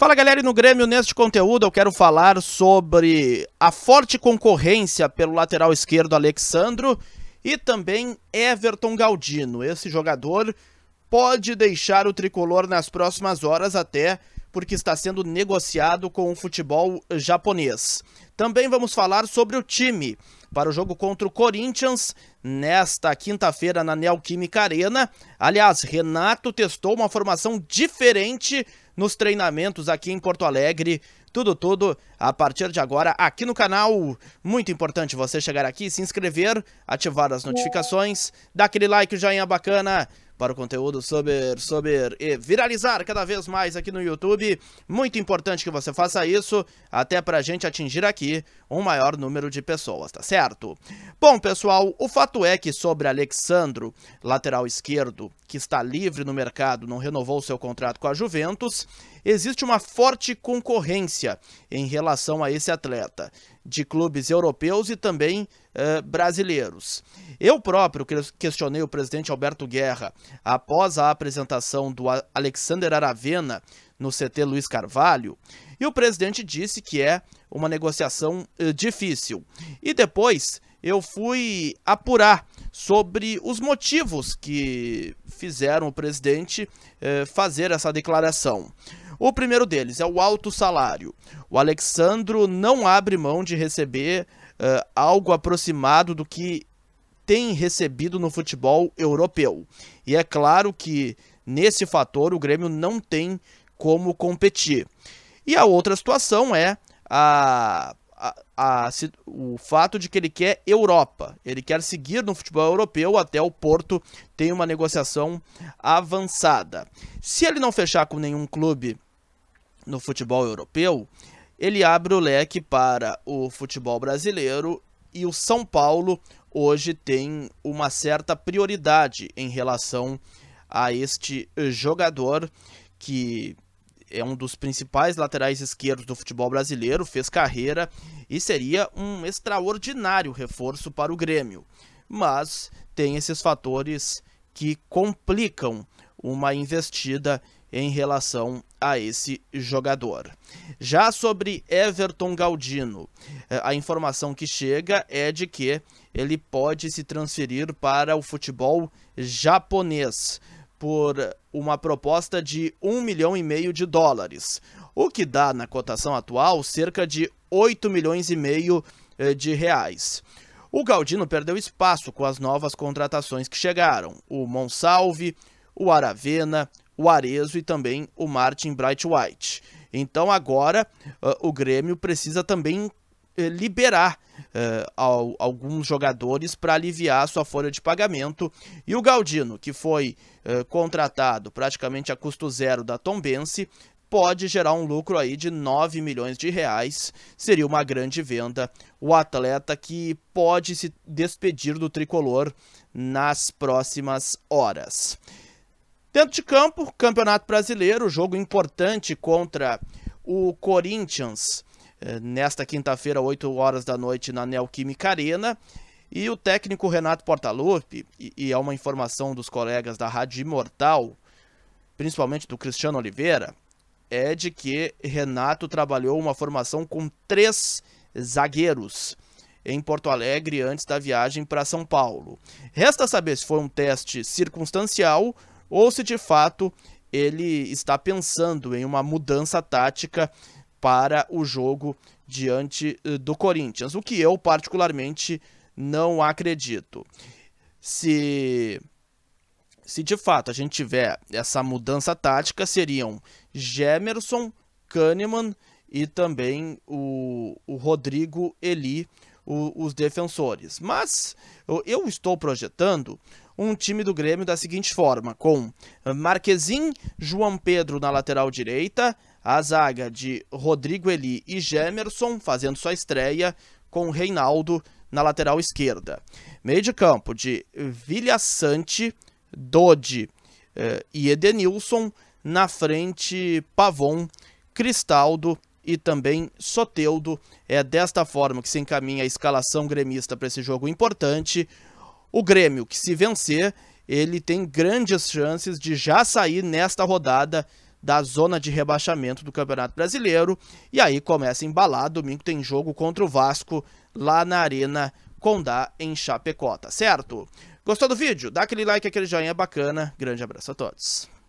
Fala galera, e no Grêmio, neste conteúdo eu quero falar sobre a forte concorrência pelo lateral esquerdo Alexandro e também Everton Galdino. Esse jogador pode deixar o tricolor nas próximas horas até porque está sendo negociado com o futebol japonês. Também vamos falar sobre o time para o jogo contra o Corinthians nesta quinta-feira na Neoquímica Arena. Aliás, Renato testou uma formação diferente nos treinamentos aqui em Porto Alegre. Tudo, tudo a partir de agora aqui no canal. Muito importante você chegar aqui, se inscrever, ativar as é. notificações, dar aquele like joinha bacana para o conteúdo sobre, sobre e viralizar cada vez mais aqui no YouTube. Muito importante que você faça isso, até para a gente atingir aqui um maior número de pessoas, tá certo? Bom, pessoal, o fato é que sobre Alexandro, lateral esquerdo, que está livre no mercado, não renovou seu contrato com a Juventus, existe uma forte concorrência em relação a esse atleta de clubes europeus e também eh, brasileiros. Eu próprio questionei o presidente Alberto Guerra após a apresentação do Alexander Aravena no CT Luiz Carvalho e o presidente disse que é uma negociação eh, difícil. E depois eu fui apurar sobre os motivos que fizeram o presidente eh, fazer essa declaração. O primeiro deles é o alto salário. O Alexandro não abre mão de receber uh, algo aproximado do que tem recebido no futebol europeu. E é claro que nesse fator o Grêmio não tem como competir. E a outra situação é a, a, a, o fato de que ele quer Europa. Ele quer seguir no futebol europeu até o Porto tem uma negociação avançada. Se ele não fechar com nenhum clube no futebol europeu, ele abre o leque para o futebol brasileiro e o São Paulo hoje tem uma certa prioridade em relação a este jogador que é um dos principais laterais esquerdos do futebol brasileiro, fez carreira e seria um extraordinário reforço para o Grêmio. Mas tem esses fatores que complicam uma investida em relação a esse jogador. Já sobre Everton Galdino, eh, a informação que chega é de que ele pode se transferir para o futebol japonês por uma proposta de 1 milhão e meio de dólares, o que dá na cotação atual cerca de 8 milhões e meio eh, de reais. O Galdino perdeu espaço com as novas contratações que chegaram: o Monsalve, o Aravena, o Arezo e também o Martin Bright White. Então agora uh, o Grêmio precisa também eh, liberar uh, eh, ao, alguns jogadores para aliviar sua folha de pagamento. E o Galdino, que foi eh, contratado praticamente a custo zero da Tombense, pode gerar um lucro aí de 9 milhões de reais. Seria uma grande venda. O atleta que pode se despedir do tricolor nas próximas horas. Dentro de campo, Campeonato Brasileiro, jogo importante contra o Corinthians eh, nesta quinta-feira, 8 horas da noite, na Neoquímica Arena. E o técnico Renato Portaluppi, e, e é uma informação dos colegas da Rádio Imortal, principalmente do Cristiano Oliveira, é de que Renato trabalhou uma formação com três zagueiros em Porto Alegre antes da viagem para São Paulo. Resta saber se foi um teste circunstancial ou se de fato ele está pensando em uma mudança tática para o jogo diante eh, do Corinthians, o que eu particularmente não acredito. Se se de fato a gente tiver essa mudança tática, seriam Gemerson, Kahneman e também o, o Rodrigo Eli o, os defensores. Mas eu, estou projetando um time do Grêmio da seguinte forma, com Marquezin, João Pedro na lateral direita, a zaga de Rodrigo Eli e Gemerson fazendo sua estreia, com Reinaldo na lateral esquerda. Meio de campo de Vilha Sante, Dodi eh, e Edenilson, na frente Pavon, Cristaldo e também Soteudo. É desta forma que se encaminha a escalação gremista para esse jogo importante. O Grêmio, que se vencer, ele tem grandes chances de já sair nesta rodada da zona de rebaixamento do Campeonato Brasileiro. E aí começa a embalar. Domingo tem jogo contra o Vasco lá na Arena Condá, em Chapecota, tá certo? Gostou do vídeo? Dá aquele like, aquele joinha bacana. Grande abraço a todos.